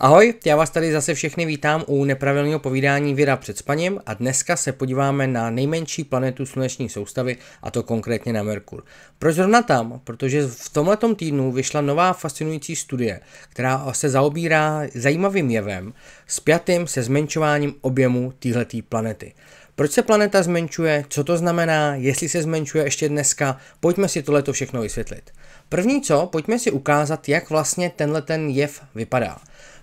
Ahoj, já vás tady zase všechny vítám u nepravilného povídání Věda před spaním a dneska se podíváme na nejmenší planetu sluneční soustavy a to konkrétně na Merkur. Proč zrovna tam? Protože v tomto týdnu vyšla nová fascinující studie, která se zaobírá zajímavým jevem spjatým se zmenšováním objemu téhleté planety. Proč se planeta zmenšuje, co to znamená, jestli se zmenšuje ještě dneska, pojďme si tohleto všechno vysvětlit. První co, pojďme si ukázat, jak vlastně tenhle ten jev vypadá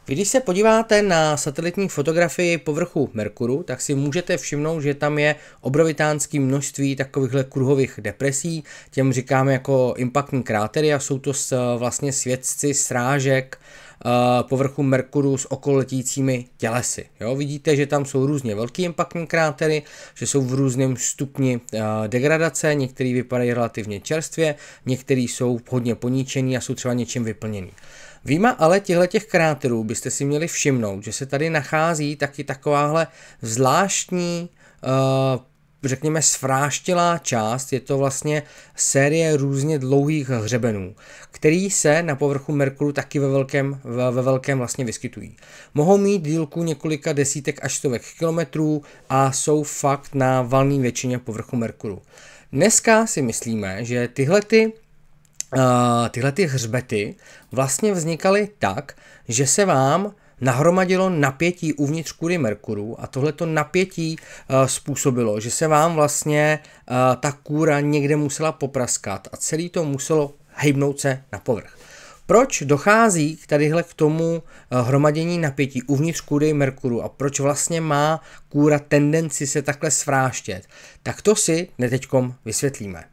když se podíváte na satelitní fotografii povrchu Merkuru, tak si můžete všimnout, že tam je obrovitánské množství takovýchhle kruhových depresí, těm říkáme jako impactní krátery a jsou to vlastně svědci srážek povrchu Merkuru s okolitícími tělesy. Jo? Vidíte, že tam jsou různě velký impactní krátery, že jsou v různém stupni degradace, některý vypadají relativně čerstvě, některý jsou hodně poničený a jsou třeba něčím vyplněný. Výma ale těchto těch kráterů byste si měli všimnout, že se tady nachází taky takováhle zvláštní uh, řekněme, svráštělá část. Je to vlastně série různě dlouhých hřebenů, který se na povrchu Merkuru taky ve velkém, ve, ve velkém vlastně vyskytují. Mohou mít dílku několika desítek až stovek kilometrů a jsou fakt na valné většině povrchu Merkuru. Dneska si myslíme, že tyhle ty Uh, tyhle ty hřbety vlastně vznikaly tak, že se vám nahromadilo napětí uvnitř kůry Merkuru a tohleto napětí eh, způsobilo, že se vám vlastně eh, ta kůra někde musela popraskat a celý to muselo hejbnout se na povrch. Proč dochází k tadyhle k tomu eh, hromadění napětí uvnitř kůry Merkuru a proč vlastně má kůra tendenci se takhle svráštět, tak to si teď vysvětlíme.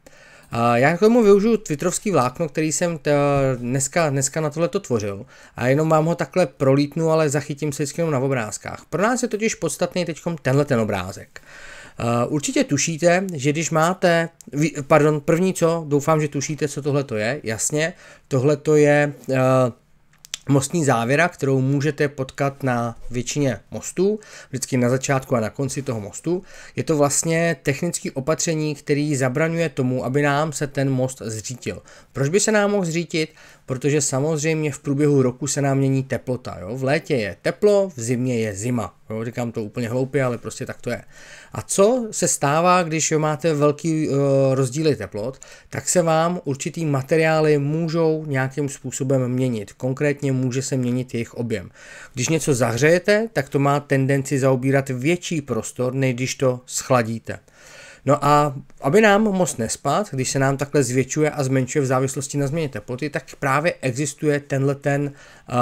Já k tomu využiju twitterovský vlákno, který jsem t- eh, dneska, dneska na tohle tvořil a jenom vám ho takhle prolítnu, ale zachytím se vždycky jenom na obrázkách. Pro nás je totiž podstatný teď tenhle ten obrázek. Uh, určitě tušíte, že když máte, pardon, první co, doufám, že tušíte, co tohle to je, jasně, tohle to je uh, mostní závěra, kterou můžete potkat na většině mostů, vždycky na začátku a na konci toho mostu. Je to vlastně technické opatření, který zabraňuje tomu, aby nám se ten most zřítil. Proč by se nám mohl zřítit? Protože samozřejmě v průběhu roku se nám mění teplota. Jo? V létě je teplo, v zimě je zima. Jo? Říkám to úplně hloupě, ale prostě tak to je. A co se stává, když máte velký eh, rozdíly teplot, tak se vám určitý materiály můžou nějakým způsobem měnit. Konkrétně může se měnit jejich objem. Když něco zahřejete, tak to má tendenci zaobírat větší prostor, než když to schladíte. No a aby nám most nespat, když se nám takhle zvětšuje a zmenšuje v závislosti na změně teploty, tak právě existuje tenhle ten, uh,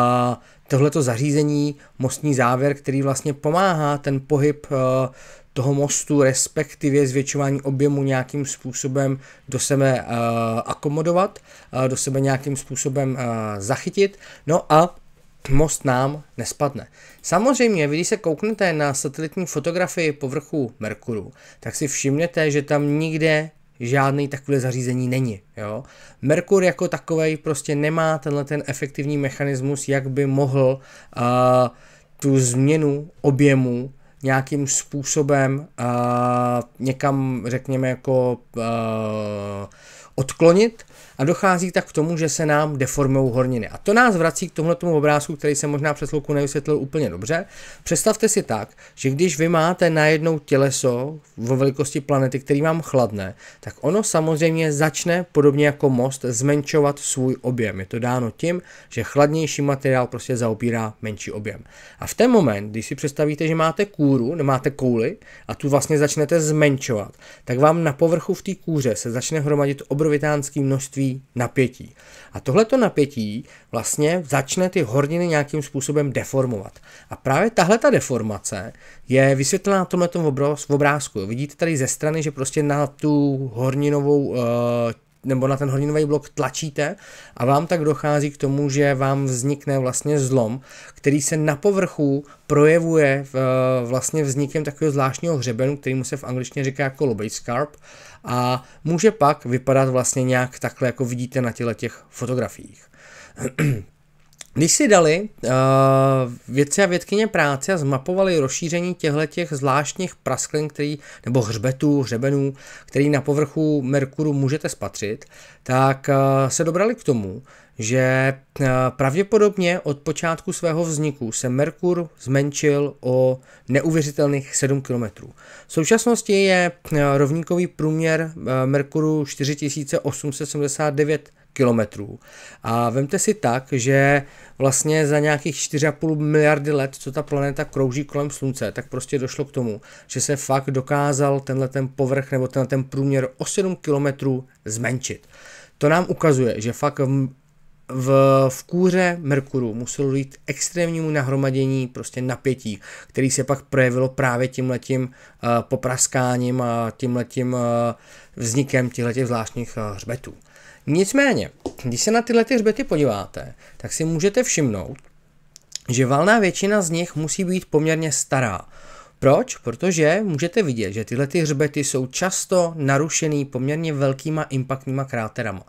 tohleto zařízení, mostní závěr, který vlastně pomáhá ten pohyb uh, toho mostu, respektive zvětšování objemu nějakým způsobem do sebe uh, akomodovat, uh, do sebe nějakým způsobem uh, zachytit, no a most nám nespadne. Samozřejmě, když se kouknete na satelitní fotografii povrchu Merkuru, tak si všimnete, že tam nikde žádný takové zařízení není. Jo? Merkur jako takový prostě nemá tenhle ten efektivní mechanismus, jak by mohl uh, tu změnu objemu nějakým způsobem uh, někam, řekněme, jako uh, odklonit a dochází tak k tomu, že se nám deformují horniny. A to nás vrací k tomuto obrázku, který jsem možná před louku nevysvětlil úplně dobře. Představte si tak, že když vy máte najednou těleso ve velikosti planety, který vám chladne, tak ono samozřejmě začne, podobně jako most, zmenšovat svůj objem. Je to dáno tím, že chladnější materiál prostě zaopírá menší objem. A v ten moment, když si představíte, že máte kůru, nemáte kouli a tu vlastně začnete zmenšovat, tak vám na povrchu v té kůře se začne hromadit obrovský obrovitánské množství napětí. A tohleto napětí vlastně začne ty horniny nějakým způsobem deformovat. A právě tahle ta deformace je vysvětlená na tomhle obrázku. Vidíte tady ze strany, že prostě na tu horninovou eh, nebo na ten hodinový blok tlačíte a vám tak dochází k tomu, že vám vznikne vlastně zlom, který se na povrchu projevuje v, e, vlastně vznikem takového zvláštního hřebenu, který mu se v angličtině říká jako lobate scarp a může pak vypadat vlastně nějak takhle, jako vidíte na těle těch fotografiích. Když si dali uh, vědci a vědkyně práce a zmapovali rozšíření těchto zvláštních prasklin, který, nebo hřbetů, hřebenů, který na povrchu Merkuru můžete spatřit, tak uh, se dobrali k tomu, že uh, pravděpodobně od počátku svého vzniku se Merkur zmenšil o neuvěřitelných 7 km. V současnosti je uh, rovníkový průměr uh, Merkuru 4879 kilometrů. A vemte si tak, že vlastně za nějakých 4,5 miliardy let, co ta planeta krouží kolem Slunce, tak prostě došlo k tomu, že se fakt dokázal tenhle ten povrch nebo tenhle ten průměr o 7 kilometrů zmenšit. To nám ukazuje, že fakt v, v, kůře Merkuru muselo jít extrémnímu nahromadění prostě napětí, který se pak projevilo právě tímhletím uh, popraskáním a tímhletím uh, vznikem těchto zvláštních uh, hřbetů. Nicméně, když se na tyhle ty hřbety podíváte, tak si můžete všimnout, že valná většina z nich musí být poměrně stará. Proč? Protože můžete vidět, že tyhle ty hřbety jsou často narušený poměrně velkýma impaktníma kráterama.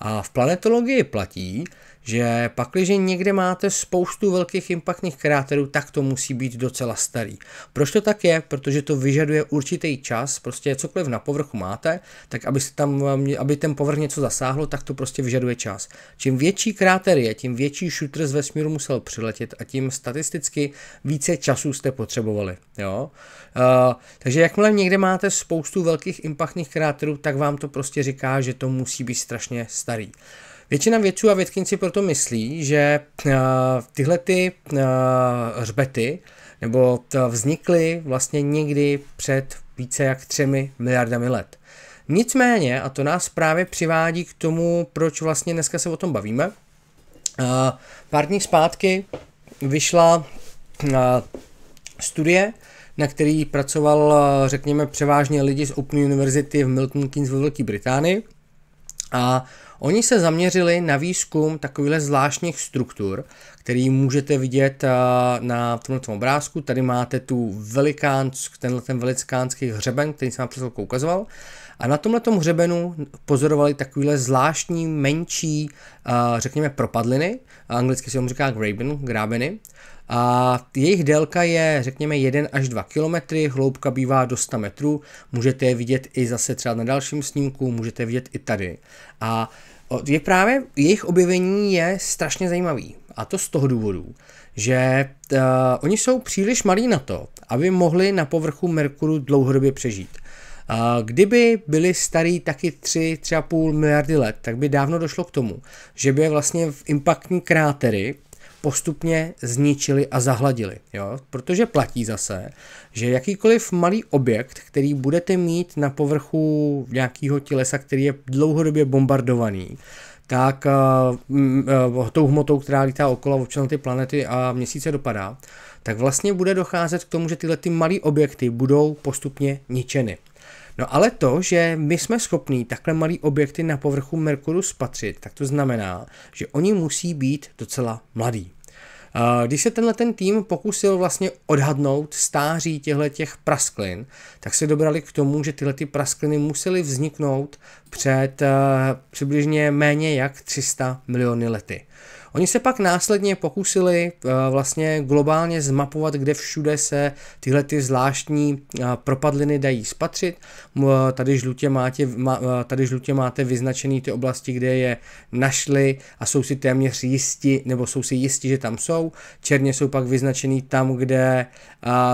A v planetologii platí, že pakliže někde máte spoustu velkých impactních kráterů, tak to musí být docela starý. Proč to tak je? Protože to vyžaduje určitý čas, prostě cokoliv na povrchu máte, tak aby, se tam, aby ten povrch něco zasáhlo, tak to prostě vyžaduje čas. Čím větší kráter je, tím větší šutr z vesmíru musel přiletět a tím statisticky více času jste potřebovali. Jo? Uh, takže jakmile někde máte spoustu velkých impactních kráterů, tak vám to prostě říká, že to musí být strašně starý. Většina vědců a vědkyň si proto myslí, že uh, tyhle ty uh, hřbety nebo vznikly vlastně někdy před více jak třemi miliardami let. Nicméně, a to nás právě přivádí k tomu, proč vlastně dneska se o tom bavíme, uh, pár dní zpátky vyšla studie, na který pracoval, řekněme, převážně lidi z Open University v Milton Keynes ve Velké Británii, a oni se zaměřili na výzkum takovýchhle zvláštních struktur, který můžete vidět eh, na tomto obrázku. Tady máte tu velikánsk, tenhle ten velikánský hřeben, který jsem vám před ukazoval. A na tomhle tom hřebenu pozorovali takovýhle zvláštní menší, eh, řekněme, propadliny, anglicky se tomu říká graben, grábeny, a jejich délka je, řekněme, 1 až 2 km, hloubka bývá do 100 metrů, můžete je vidět i zase třeba na dalším snímku, můžete je vidět i tady. A je právě, jejich objevení je strašně zajímavý. A to z toho důvodu, že uh, oni jsou příliš malí na to, aby mohli na povrchu Merkuru dlouhodobě přežít. Kdyby byli starí taky 3, 3,5 miliardy let, tak by dávno došlo k tomu, že by vlastně v impactní krátery postupně zničili a zahladili. Jo? Protože platí zase, že jakýkoliv malý objekt, který budete mít na povrchu nějakého tělesa, který je dlouhodobě bombardovaný, tak uh, tou hmotou, která lítá okolo občan ty planety a měsíce dopadá, tak vlastně bude docházet k tomu, že tyhle ty malé objekty budou postupně ničeny. No ale to, že my jsme schopní takhle malý objekty na povrchu Merkuru spatřit, tak to znamená, že oni musí být docela mladí. Když se tenhle ten tým pokusil vlastně odhadnout stáří těchto těch prasklin, tak se dobrali k tomu, že tyhle ty praskliny musely vzniknout před eh, přibližně méně jak 300 miliony lety. Oni se pak následně pokusili eh, vlastně globálně zmapovat, kde všude se tyhle ty zvláštní eh, propadliny dají spatřit. Eh, tady žlutě, máte, tady žlutě máte vyznačený ty oblasti, kde je našli a jsou si téměř jisti, nebo jsou si jisti, že tam jsou. Černě jsou pak vyznačený tam, kde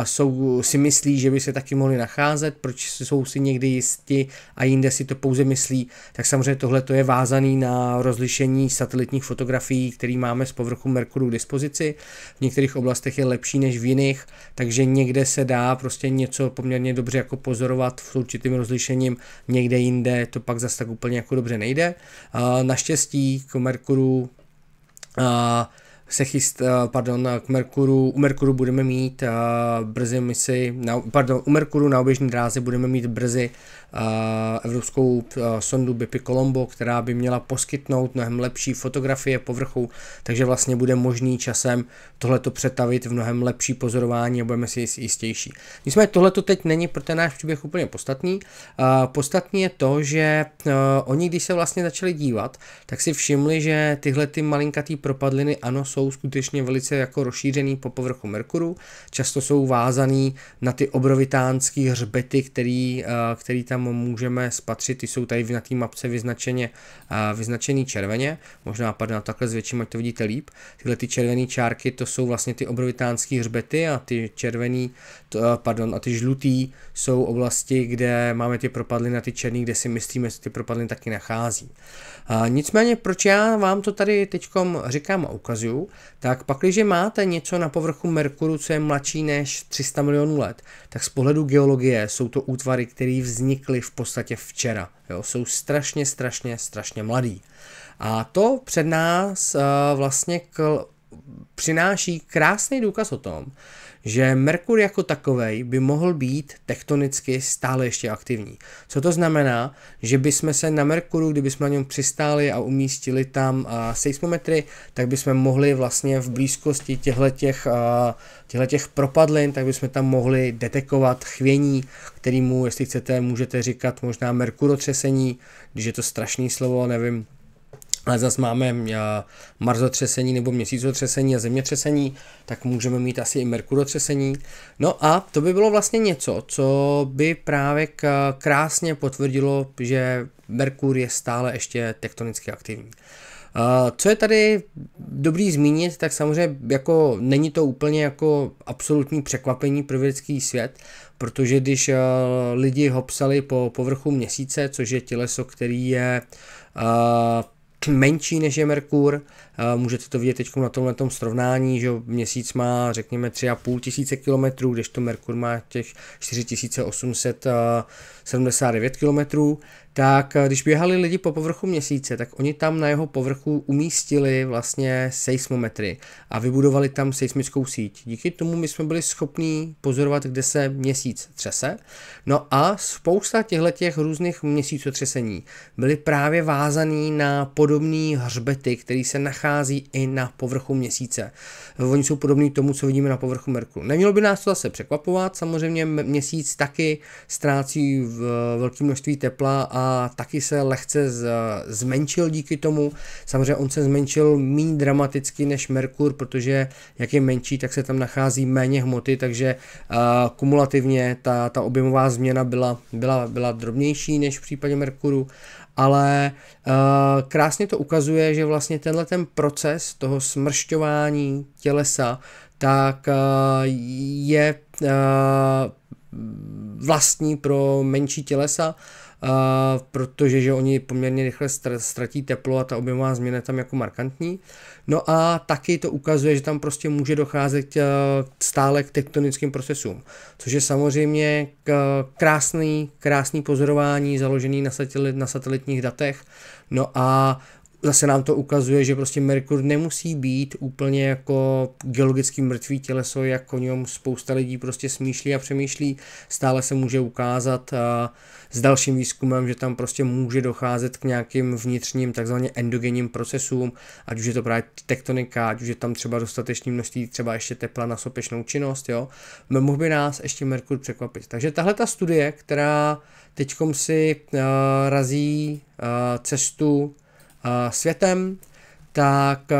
jsou, si myslí, že by se taky mohli nacházet, proč jsou si někdy jisti a jinde si to pouze myslí. Tak samozřejmě tohle je vázaný na rozlišení satelitních fotografií, které který máme z povrchu Merkuru k dispozici. V některých oblastech je lepší než v jiných, takže někde se dá prostě něco poměrně dobře jako pozorovat s určitým rozlišením, někde jinde to pak zase tak úplně jako dobře nejde. Naštěstí k Merkuru se chyst, eh, pardon, k Merkuru, u Merkuru budeme mít uh, brzy misi, na, pardon, u Merkuru na oběžné dráze budeme mít brzy uh, evropskou uh, sondu Bipi Colombo, která by měla poskytnout mnohem lepší fotografie povrchu, takže vlastně bude možný časem tohleto přetavit v mnohem lepší pozorování a budeme si jistější. Nicméně tohleto teď není pro ten náš příběh úplně podstatný. Uh, podstatný je to, že uh, oni, když se vlastně začali dívat, tak si všimli, že tyhle ty malinkatý propadliny ano, jsou skutečně velice jako rozšířený po povrchu Merkuru, často jsou vázaný na ty obrovitánský hřbety, který, eh, který tam můžeme spatřit, ty jsou tady na té mapce vyznačeně, eh, vyznačený červeně, možná padne takhle zvětším, ať to vidíte líp, tyhle ty červené čárky, to jsou vlastně ty obrovitánský hřbety a ty červený, to, eh, pardon, a ty žlutý jsou oblasti, kde máme ty propadliny a ty černý, kde si myslíme, že ty propadliny taky nachází. nicméně, proč já vám to tady teď říkám a ukazuju, tak tak pakliže máte něco na povrchu Merkuru, co je mladší než 300 milionů let, tak z pohledu geologie jsou to útvary, které vznikly v podstatě včera. Jo? Jsou strašně, strašně, strašně mladý. A to před nás uh, vlastně přináší krásný důkaz o tom, že Merkur jako takový by mohl být tektonicky stále ještě aktivní. Co to znamená, že bychom se na Merkuru, kdybychom na něm přistáli a umístili tam uh, seismometry, tak bychom mohli vlastně v blízkosti těchto uh, těch propadlin, tak bychom tam mohli detekovat chvění, kterýmu, jestli chcete, můžete říkat možná Merkurotřesení, když je to strašný slovo, nevím, ale zase máme eh, marzotřesení nebo měsícotřesení a zemětřesení, tak můžeme mít asi i merkurotřesení. No a to by bylo vlastně něco, co by právě krásně potvrdilo, že Merkur je stále ještě tektonicky aktivní. Eh, co je tady dobrý zmínit, tak samozřejmě jako není to úplně jako absolutní překvapení pro vědecký svět, protože když eh, lidi hopsali po povrchu měsíce, což je těleso, který je menší než je Merkur. Eh, můžete to vidět teď na tomhle srovnání, že měsíc má řekněme 3,5 tisíce kilometrů, kdežto Merkur má těch 4879 eh, kilometrů tak eh, když běhali lidi po povrchu měsíce, tak oni tam na jeho povrchu umístili vlastně seismometry a vybudovali tam seismickou síť. Díky tomu my jsme byli schopní pozorovat, kde se měsíc třese. No a spousta těchto těch různých měsícotřesení byly právě vázaný na podobné hřbety, které se nachází i na povrchu měsíce. Oni jsou podobní tomu, co vidíme na povrchu Merku. Nemělo by nás to zase překvapovat, samozřejmě měsíc taky ztrácí v velké množství tepla a a taky se lehce z, zmenšil díky tomu. Samozřejmě on se zmenšil méně dramaticky než Merkur, protože jak je menší, tak se tam nachází méně hmoty, takže uh, kumulativně ta, ta objemová změna byla, byla, byla drobnější než v případě Merkuru, ale uh, krásně to ukazuje, že vlastně tenhle ten proces toho smršťování tělesa tak uh, je uh, vlastní pro menší tělesa protože že oni poměrně rychle ztratí teplo a ta objemová změna je tam jako markantní. No a taky to ukazuje, že tam prostě může docházet e, stále k tektonickým procesům, což je samozřejmě krásný, krásný pozorování založený na, satelit, na satelitních datech. No a zase nám to ukazuje, že prostě Merkur nemusí být úplně jako geologicky mrtvý těleso, jak o něm spousta lidí prostě smýšlí a přemýšlí. Stále se může ukázat a eh, s dalším výzkumem, že tam prostě může docházet k nějakým vnitřním takzvaně endogenním procesům, ať už je to právě tektonika, ať už je tam třeba dostatečný množství třeba ještě tepla na sopečnou činnost, jo. Mohl by nás ještě Merkur překvapit. Takže tahle ta studie, která teďkom si uh, razí uh, cestu světem, tak eh,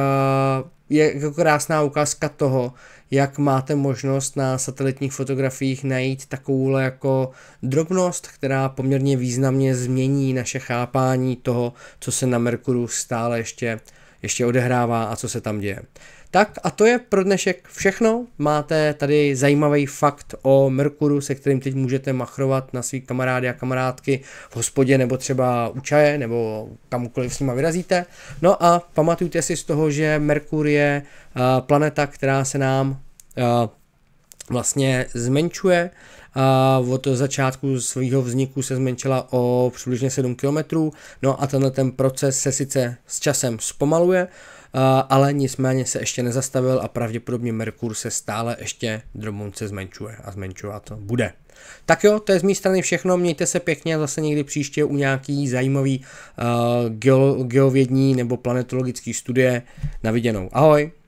je jako krásná ukázka toho, jak máte možnost na satelitních fotografiích najít takovouhle jako drobnost, která poměrně významně změní naše chápání toho, co se na Merkuru stále ještě uh, ještě odehrává a co se tam děje. Tak a to je pro dnešek všechno. Máte tady zajímavý fakt o Merkuru, se kterým teď můžete machrovat na svý kamarády a kamarádky v hospodě nebo třeba u čaje nebo kamkoliv s nima vyrazíte. No a pamatujte si z toho, že Merkur je uh, planeta, která se nám uh, vlastně zmenšuje. Od začátku svého vzniku se zmenšila o přibližně 7 km, no a tenhle ten proces se sice s časem zpomaluje, ale nicméně se ještě nezastavil a pravděpodobně Merkur se stále ještě drobonce zmenšuje a zmenšovat to bude. Tak jo, to je z mé strany všechno, mějte se pěkně a zase někdy příště u nějaký zajímavý uh, geo, geovědní nebo planetologický studie na viděnou. Ahoj!